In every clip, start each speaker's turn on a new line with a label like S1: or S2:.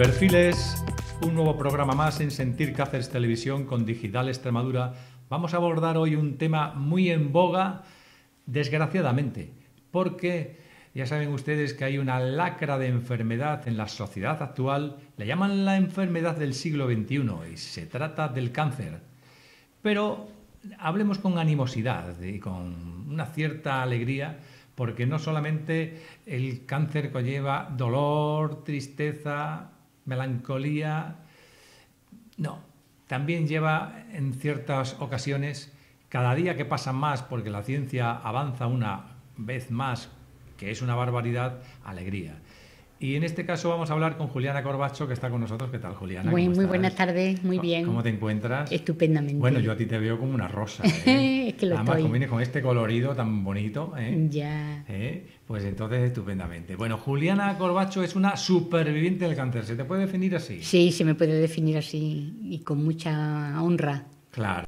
S1: Perfiles, un nuevo programa más en Sentir Cáceres Televisión con Digital Extremadura. Vamos a abordar hoy un tema muy en boga, desgraciadamente, porque ya saben ustedes que hay una lacra de enfermedad en la sociedad actual, la llaman la enfermedad del siglo XXI y se trata del cáncer. Pero hablemos con animosidad y con una cierta alegría, porque no solamente el cáncer conlleva dolor, tristeza, melancolía. No, también lleva en ciertas ocasiones, cada día que pasa más, porque la ciencia avanza una vez más, que es una barbaridad, alegría. Y en este caso vamos a hablar con Juliana Corbacho, que está con nosotros. ¿Qué tal, Juliana? Muy, muy buenas
S2: tardes, muy bien. ¿Cómo te
S1: encuentras?
S2: Estupendamente. Bueno, yo
S1: a ti te veo como una rosa.
S2: ¿eh? es que lo Además,
S1: con este colorido tan bonito. ¿eh? Ya. ¿Eh? Pues entonces, estupendamente. Bueno, Juliana Corbacho es una superviviente del cáncer. ¿Se te puede definir así?
S2: Sí, se me puede definir así y con mucha honra.
S1: Claro.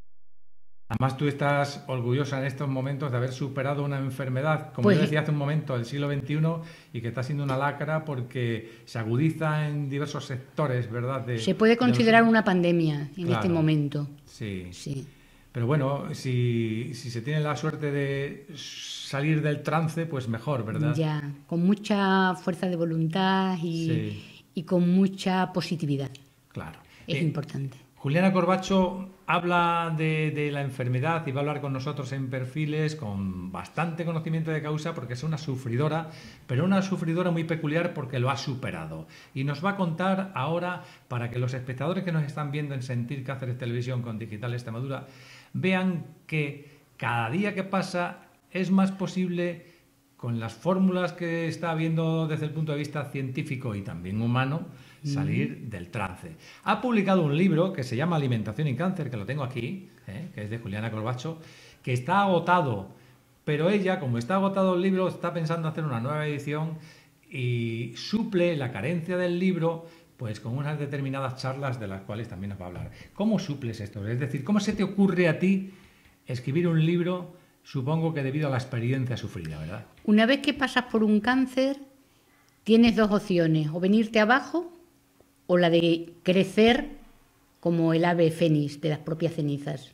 S1: Además, tú estás orgullosa en estos momentos de haber superado una enfermedad, como pues yo decía hace un momento, del siglo XXI, y que está siendo una lacra porque se agudiza en diversos sectores, ¿verdad? se puede considerar
S2: una pandemia en este momento.
S1: Sí. sí. Pero bueno, si, se tiene la suerte de salir del trance, pues mejor, ¿verdad? Ya,
S2: con mucha fuerza de voluntad y, con mucha positividad. Claro. Es eh, importante.
S1: Juliana Corbacho habla de, la enfermedad y va a hablar con nosotros en perfiles con bastante conocimiento de causa porque es una sufridora, pero una sufridora muy peculiar porque lo ha superado. Y nos va a contar ahora para que los espectadores que nos están viendo en Sentir Cáceres Televisión con Digital Extremadura vean que cada día que pasa es más posible con las fórmulas que está viendo desde el punto de vista científico y también humano, mm. salir del trance. Ha publicado un libro que se llama Alimentación y Cáncer, que lo tengo aquí, ¿eh? que es de Juliana Corbacho, que está agotado, pero ella, como está agotado el libro, está pensando hacer una nueva edición y suple la carencia del libro pues con unas determinadas charlas de las cuales también nos va a hablar. ¿Cómo suples esto? Es decir, ¿cómo se te ocurre a ti escribir un libro Supongo que debido a la experiencia sufrida, ¿verdad?
S2: Una vez que pasas por un cáncer, tienes dos opciones, o venirte abajo o la de crecer como el ave fénix de las propias cenizas.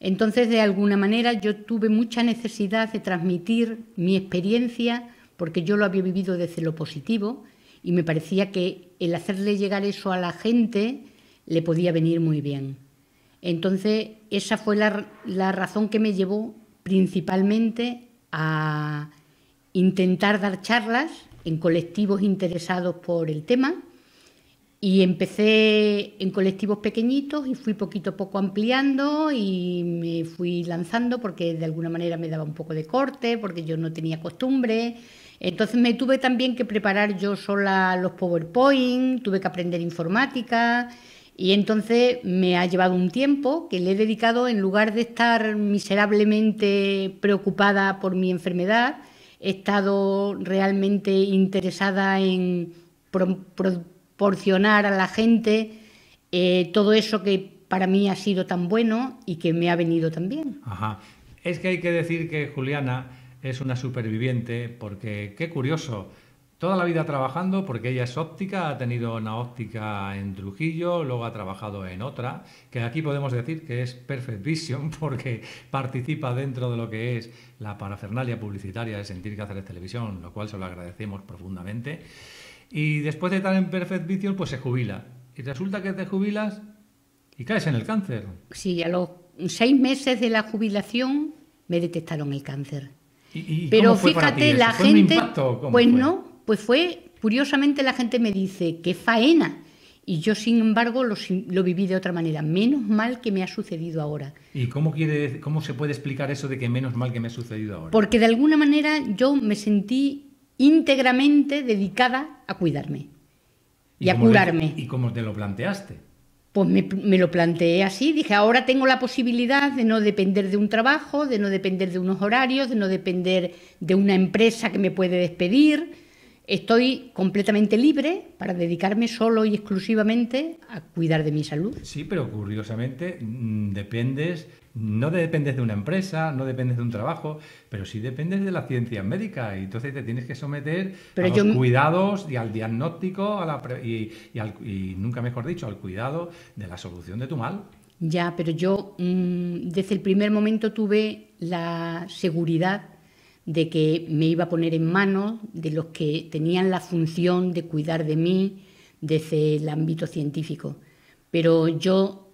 S2: Entonces, de alguna manera, yo tuve mucha necesidad de transmitir mi experiencia, porque yo lo había vivido desde lo positivo, y me parecía que el hacerle llegar eso a la gente le podía venir muy bien. Entonces, esa fue la, la razón que me llevó principalmente a intentar dar charlas en colectivos interesados por el tema y empecé en colectivos pequeñitos y fui poquito a poco ampliando y me fui lanzando porque de alguna manera me daba un poco de corte, porque yo no tenía costumbre. Entonces me tuve también que preparar yo sola los PowerPoint, tuve que aprender informática, y entonces me ha llevado un tiempo que le he dedicado, en lugar de estar miserablemente preocupada por mi enfermedad, he estado realmente interesada en proporcionar a la gente eh, todo eso que para mí ha sido tan bueno y que me ha venido tan bien.
S1: Ajá. Es que hay que decir que Juliana es una superviviente porque, qué curioso, toda la vida trabajando porque ella es óptica, ha tenido una óptica en Trujillo, luego ha trabajado en otra, que aquí podemos decir que es Perfect Vision porque participa dentro de lo que es la parafernalia publicitaria de Sentir que hacer televisión, lo cual se lo agradecemos profundamente. Y después de estar en Perfect Vision, pues se jubila. Y resulta que te jubilas y caes en el cáncer.
S2: Sí, a los seis meses de la jubilación me detectaron el cáncer. pero fíjate, la gente. pues no, pues fue, curiosamente la gente me dice, qué faena. Y yo, sin embargo, lo, viví de otra manera. Menos mal que me ha sucedido ahora.
S1: ¿Y cómo, quiere, cómo se puede explicar eso de que menos mal que me ha sucedido ahora? Porque
S2: de alguna manera yo me sentí íntegramente dedicada a cuidarme
S1: y, a curarme. ¿Y cómo te lo planteaste?
S2: Pues me, lo planteé así, dije, ahora tengo la posibilidad de no depender de un trabajo, de no depender de unos horarios, de no depender de una empresa que me puede despedir, Estoy completamente libre para dedicarme solo y exclusivamente a cuidar de mi salud.
S1: Sí, pero curiosamente mm, dependes, no dependes de una empresa, no dependes de un trabajo, pero sí dependes de la ciencia médica y entonces te tienes que someter
S2: a los cuidados
S1: y al diagnóstico y, nunca mejor dicho, al cuidado de la solución de tu mal.
S2: Ya, pero yo mm, desde el primer momento tuve la seguridad de que me iba a poner en manos de los que tenían la función de cuidar de mí desde el ámbito científico. Pero yo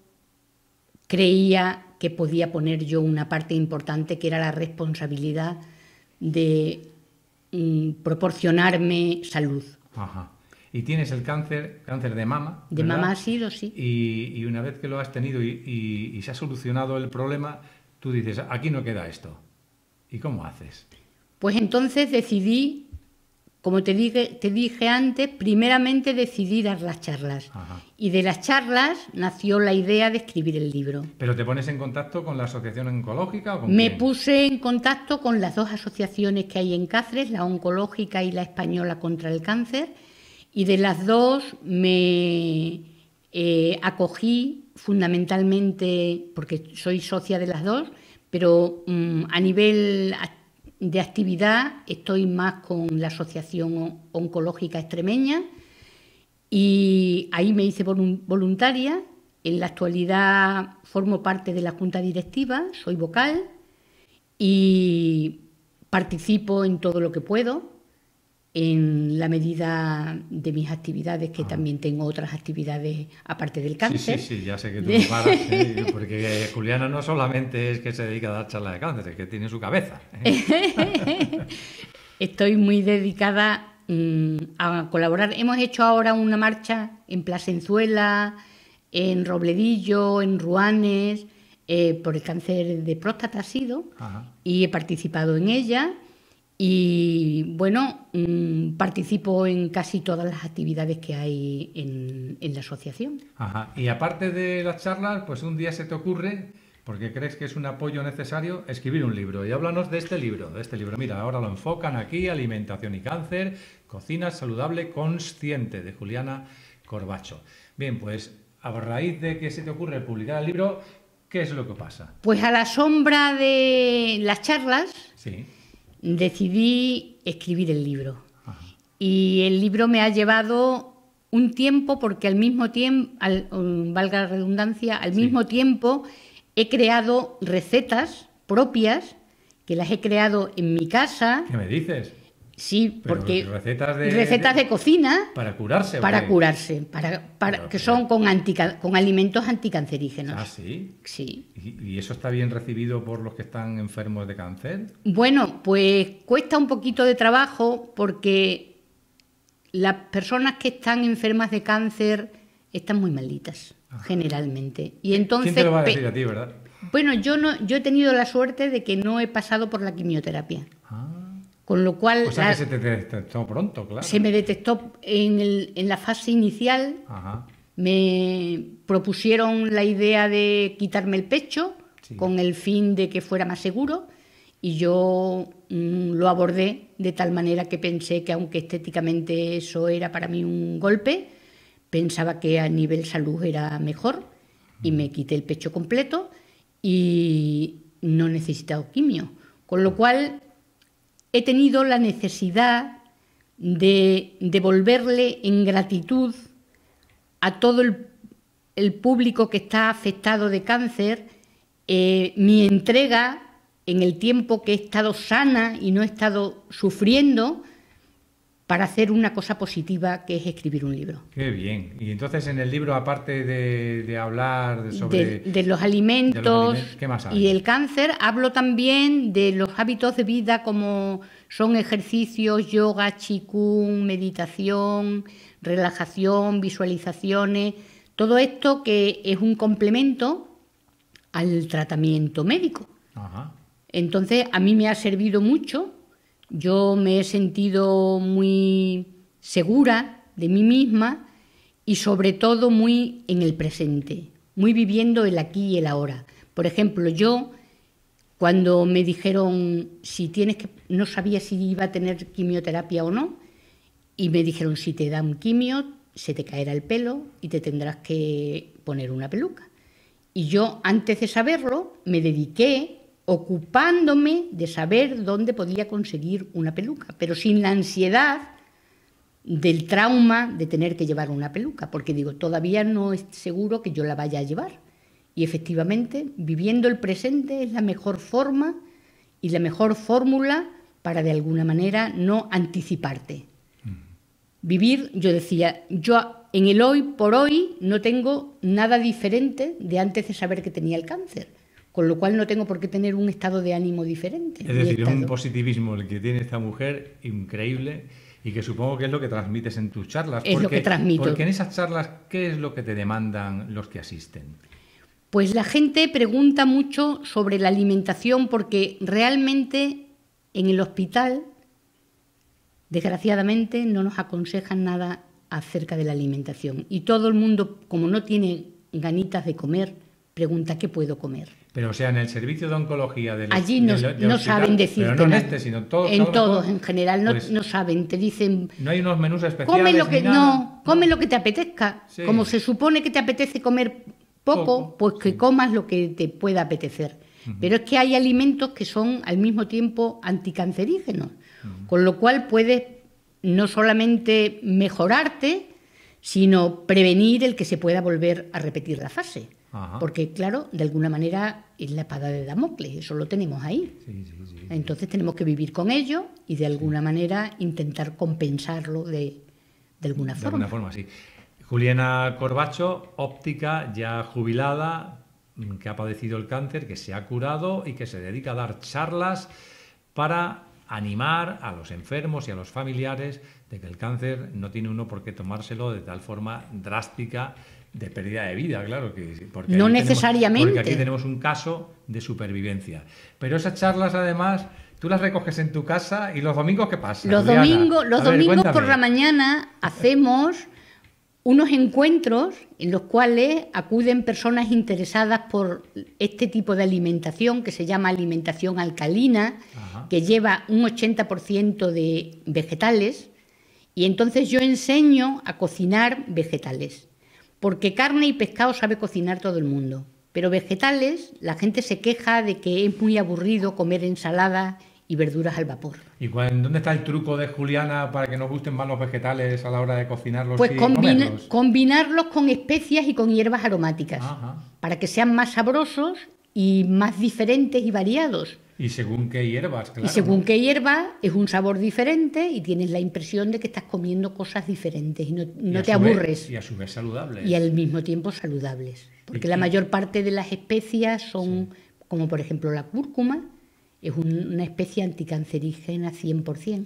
S2: creía que podía poner yo una parte importante que era la responsabilidad de mm, proporcionarme salud.
S1: Y tienes el cáncer, cáncer de mama. De mama ha sido, sí. Y, una vez que lo has tenido y se ha solucionado el problema, tú dices, aquí no queda esto. ¿Y cómo haces?
S2: Pues entonces decidí, como te dije, te dije antes, primeramente decidí dar las charlas. Y de las charlas nació la idea de escribir el libro.
S1: ¿Pero te pones en contacto con la Asociación Oncológica?
S2: Me puse en contacto con las dos asociaciones que hay en Cáceres, la Oncológica y la Española contra el Cáncer. Y de las dos me eh, acogí fundamentalmente, porque soy socia de las dos, pero mm, a nivel de actividad estoy más con la Asociación Oncológica Extremeña y ahí me hice voluntaria. En la actualidad formo parte de la Junta Directiva, soy vocal y participo en todo lo que puedo en la medida de mis actividades, que ah. también tengo otras actividades aparte del cáncer. Sí,
S1: sí, sí ya sé que tú lo paras, ¿eh? porque eh, Juliana no solamente es que se dedica a dar charlas de cáncer, es que tiene su cabeza. ¿eh?
S2: Estoy muy dedicada mm, a colaborar. Hemos hecho ahora una marcha en Plasenzuela, en Robledillo, en Ruanes, por el cáncer de próstata ha sido, y he participado en ella y bueno, mm, participo en casi todas las actividades que hay en, la asociación.
S1: Ajá. Y aparte de las charlas, pues un día se te ocurre, porque crees que es un apoyo necesario, escribir un libro. Y háblanos de este libro, de este libro. Mira, ahora lo enfocan aquí, Alimentación y Cáncer, Cocina Saludable Consciente, de Juliana Corbacho. Bien, pues a raíz de que se te ocurre publicar el libro, ¿qué es lo que pasa?
S2: Pues a la sombra de las charlas. Sí decidí escribir el libro. Y el libro me ha llevado un tiempo porque al mismo tiempo, al, um, valga la redundancia, al mismo tiempo he creado recetas propias que las he creado en mi casa.
S1: ¿Qué me dices?
S2: Sí, porque
S1: recetas de,
S2: cocina para curarse, para curarse, para, que son con, con alimentos anticancerígenos. Ah,
S1: sí. Sí. ¿Y, eso está bien recibido por los que están enfermos de cáncer?
S2: Bueno, pues cuesta un poquito de trabajo porque las personas que están enfermas de cáncer están muy malditas ah. generalmente. Y entonces ¿Quién lo va a decir a ti, verdad? Bueno, yo no, yo he tenido la suerte de que no he pasado por la quimioterapia. Ah. Con lo cual. que se
S1: detectó pronto, claro. Se me
S2: detectó en, la fase inicial. Me propusieron la idea de quitarme el pecho con el fin de que fuera más seguro y yo mm, lo abordé de tal manera que pensé que aunque estéticamente eso era para mí un golpe, pensaba que a nivel salud era mejor y me quité el pecho completo y no necesitaba quimio. Con lo cual he tenido la necesidad de devolverle en gratitud a todo el, público que está afectado de cáncer eh, mi entrega en el tiempo que he estado sana y no he estado sufriendo, para hacer una cosa positiva que es escribir un libro.
S1: Qué bien. Y entonces en el libro, aparte de, hablar sobre... De,
S2: los alimentos, y el cáncer, hablo también de los hábitos de vida como son ejercicios, yoga, chikung, meditación, relajación, visualizaciones, todo esto que es un complemento al tratamiento médico. Ajá. Entonces a mí me ha servido mucho yo me he sentido muy segura de mí misma y sobre todo muy en el presente, muy viviendo el aquí y el ahora. Por ejemplo, yo cuando me dijeron si tienes que no sabía si iba a tener quimioterapia o no y me dijeron si te dan quimio se te caerá el pelo y te tendrás que poner una peluca. Y yo antes de saberlo me dediqué ocupándome de saber dónde podía conseguir una peluca, pero sin la ansiedad del trauma de tener que llevar una peluca, porque digo, todavía no es seguro que yo la vaya a llevar. Y efectivamente, viviendo el presente es la mejor forma y la mejor fórmula para de alguna manera no anticiparte. Mm. Vivir, yo decía, yo en el hoy por hoy no tengo nada diferente de antes de saber que tenía el cáncer con lo cual no tengo por qué tener un estado de ánimo diferente. Es decir, este un
S1: positivismo el que tiene esta mujer increíble y que supongo que es lo que transmites en tus charlas. Es lo que transmito. Porque en esas charlas, ¿qué es lo que te demandan los que asisten?
S2: Pues la gente pregunta mucho sobre la alimentación porque realmente en el hospital, desgraciadamente, no nos aconsejan nada acerca de la alimentación. Y todo el mundo, como no tiene ganitas de comer, pregunta qué puedo comer.
S1: Pero o sea, en el servicio de oncología de
S2: allí no, saben decirte pero no en este, sino en todos, en general pues no, saben, te dicen
S1: no hay unos menús especiales. Come lo que no,
S2: come lo que te apetezca. Como se supone que te apetece comer poco, pues que comas lo que te pueda apetecer. Pero es que hay alimentos que son al mismo tiempo anticancerígenos, con lo cual puedes no solamente mejorarte, sino prevenir el que se pueda volver a repetir la fase. Porque, claro, de alguna manera es la espada de Damocles, eso lo tenemos ahí. Entonces tenemos que vivir con ello y de alguna manera intentar compensarlo de, de alguna forma.
S1: Juliana Corbacho, óptica, ya jubilada, mm, que ha padecido el cáncer, que se ha curado y que se dedica a dar charlas para animar a los enfermos y a los familiares de que el cáncer no tiene uno por qué tomárselo de tal forma drástica de pérdida de vida, claro que porque no necesariamente. porque aquí tenemos un caso de supervivencia. Pero esas charlas, además, tú las recoges en tu casa y los domingos qué pasa. Los domingos, los domingos por la
S2: mañana hacemos unos encuentros en los cuales acuden personas interesadas por este tipo de alimentación que se llama alimentación alcalina, que lleva un 80% de vegetales. Y entonces yo enseño a cocinar vegetales porque carne y pescado sabe cocinar todo el mundo. Pero vegetales, la gente se queja de que es muy aburrido comer ensaladas y verduras al vapor.
S1: ¿Y dónde está el truco de Juliana para que nos gusten más los vegetales a la hora de cocinarlos? Pues
S2: combinarlos con especias y con hierbas aromáticas para que sean más sabrosos y más diferentes y variados.
S1: Y según qué hierbas, claro. Y según
S2: qué hierbas es un sabor diferente y tienes la impresión de que estás comiendo cosas diferentes y no, te aburres.
S1: y a su vez saludables. Y
S2: al mismo tiempo saludables. Porque la mayor parte de las especias son, como por ejemplo la cúrcuma, es una especie anticancerígena 100%.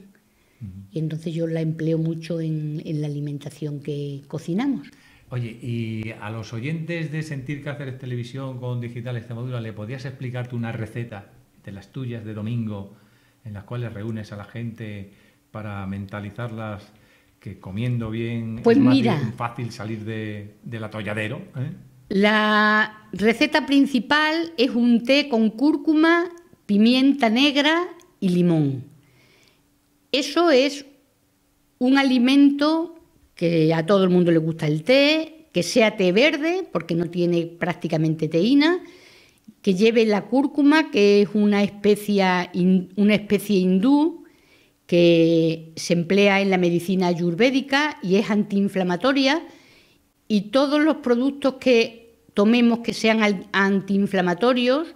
S2: Y entonces yo la empleo mucho en la alimentación que cocinamos.
S1: Oye, y a los oyentes de Sentir que hacer Televisión con Digital Extremadura, ¿le podías explicarte una receta de las tuyas de domingo en las cuales reúnes a la gente para mentalizarlas que comiendo bien es pues más fácil salir de, del atolladero?
S2: ¿eh? La receta principal es un té con cúrcuma, pimienta negra y limón. Eso es un alimento que a todo el mundo le gusta el té, que sea té verde, porque no tiene prácticamente teína, que lleve la cúrcuma, que es una una especie hindú que se emplea en la medicina ayurvédica y es antiinflamatoria, y todos los productos que tomemos que sean antiinflamatorios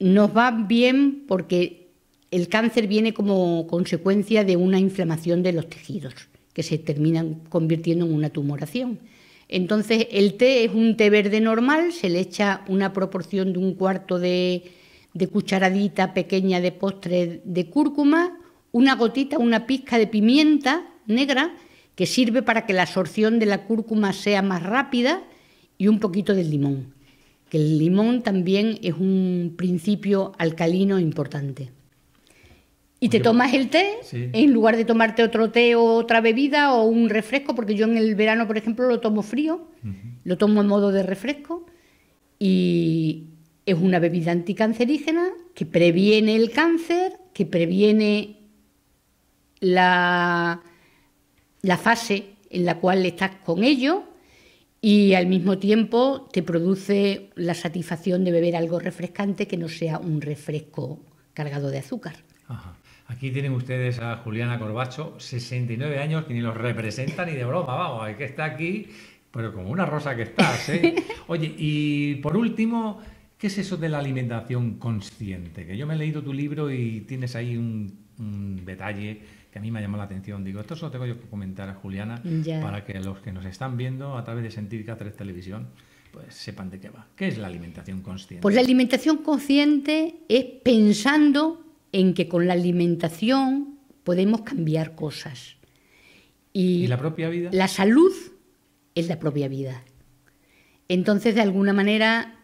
S2: nos van bien porque el cáncer viene como consecuencia de una inflamación de los tejidos que se terminan convirtiendo en una tumoración. Entonces, el té es un té verde normal, se le echa una proporción de un cuarto de, de cucharadita pequeña de postre de cúrcuma, una gotita, una pizca de pimienta negra, que sirve para que la absorción de la cúrcuma sea más rápida, y un poquito de limón, que el limón también es un principio alcalino importante. Y te tomas el té en lugar de tomarte otro té o otra bebida o un refresco, porque yo en el verano, por ejemplo, lo tomo frío, lo tomo en modo de refresco y es una bebida anticancerígena que previene el cáncer, que previene la, la fase en la cual estás con ello y al mismo tiempo te produce la satisfacción de beber algo refrescante que no sea un refresco cargado de azúcar. Ajá.
S1: Aquí tienen ustedes a Juliana Corbacho, 69 años, que ni los representa ni de broma, vamos, es que está aquí, pero como una rosa que estás, ¿eh? Oye, y por último, ¿qué es eso de la alimentación consciente? Que yo me he leído tu libro y tienes ahí un, detalle que a mí me ha llamado la atención. Digo, esto solo tengo yo que comentar a Juliana para que los que nos están viendo a través de Sentir 3 Televisión pues sepan de qué va. ¿Qué es la alimentación consciente? Pues la alimentación
S2: consciente es pensando en que con la alimentación podemos cambiar cosas. ¿Y, la propia vida? La salud es la propia vida. Entonces, de alguna manera,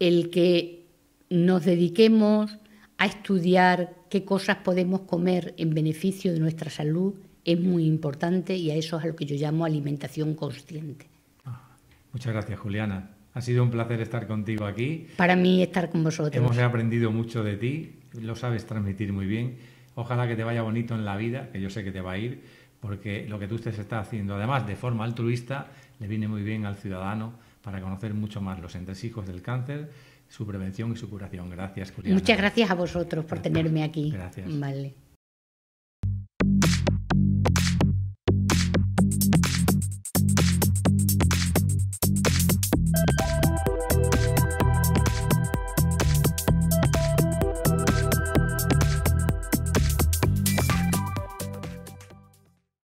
S2: el que nos dediquemos a estudiar qué cosas podemos comer en beneficio de nuestra salud es muy importante y a eso es a lo que yo llamo alimentación consciente.
S1: Ah, muchas gracias, Juliana. Ha sido un placer estar contigo aquí.
S2: Para mí estar con vosotros. Hemos
S1: aprendido mucho de ti lo sabes transmitir muy bien. Ojalá que te vaya bonito en la vida, que yo sé que te va a ir, porque lo que tú estés está haciendo, además de forma altruista, le viene muy bien al ciudadano para conocer mucho más los entresijos del cáncer, su prevención y su curación. Gracias, Muchas gracias a vosotros por tenerme aquí. Gracias.
S2: Vale.